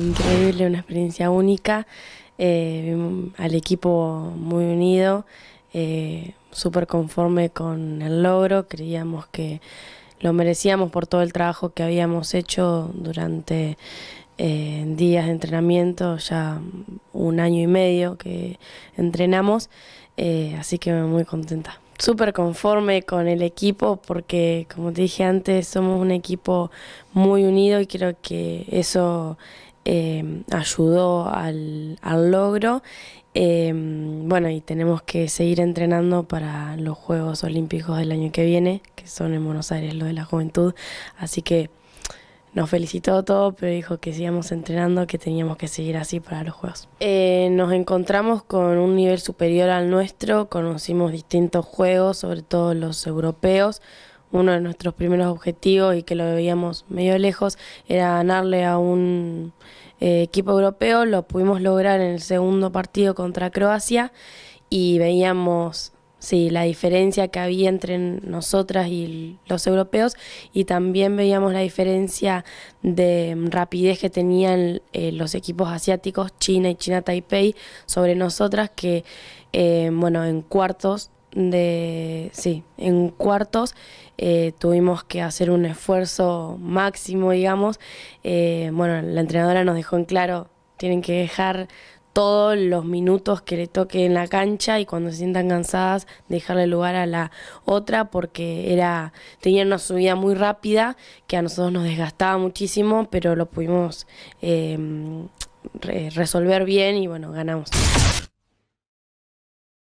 Increíble, una experiencia única. Eh, al equipo muy unido, eh, súper conforme con el logro. Creíamos que lo merecíamos por todo el trabajo que habíamos hecho durante eh, días de entrenamiento, ya un año y medio que entrenamos. así que muy contenta. Súper conforme con el equipo porque, como te dije antes, somos un equipo muy unido y creo que eso Em, ayudó al, logro. Em, bueno, y tenemos que seguir entrenando para los Juegos Olímpicos del año que viene, que son en Buenos Aires, lo de la juventud. Así que nos felicitó todo, pero dijo que sigamos entrenando, que teníamos que seguir así para los Juegos. Eh, nos encontramos con un nivel superior al nuestro, conocimos distintos juegos, sobre todo los europeos uno de nuestros primeros objetivos y que lo veíamos medio lejos era ganarle a un eh, equipo europeo. Lo pudimos lograr en el segundo partido contra Croacia y veíamos sí, la diferencia que había entre nosotras y los europeos y también veíamos la diferencia de rapidez que tenían eh, los equipos asiáticos, China y China Taipei, sobre nosotras que, eh, bueno, en cuartos de, sí, en cuartos eh, tuvimos que hacer un esfuerzo máximo, digamos. Eh, bueno, la entrenadora nos dejó en claro, tienen que dejar todos los minutos que le toque en la cancha y cuando se sientan cansadas dejarle lugar a la otra porque era tenía una subida muy rápida que a nosotros nos desgastaba muchísimo pero lo pudimos eh, resolver bien y bueno ganamos.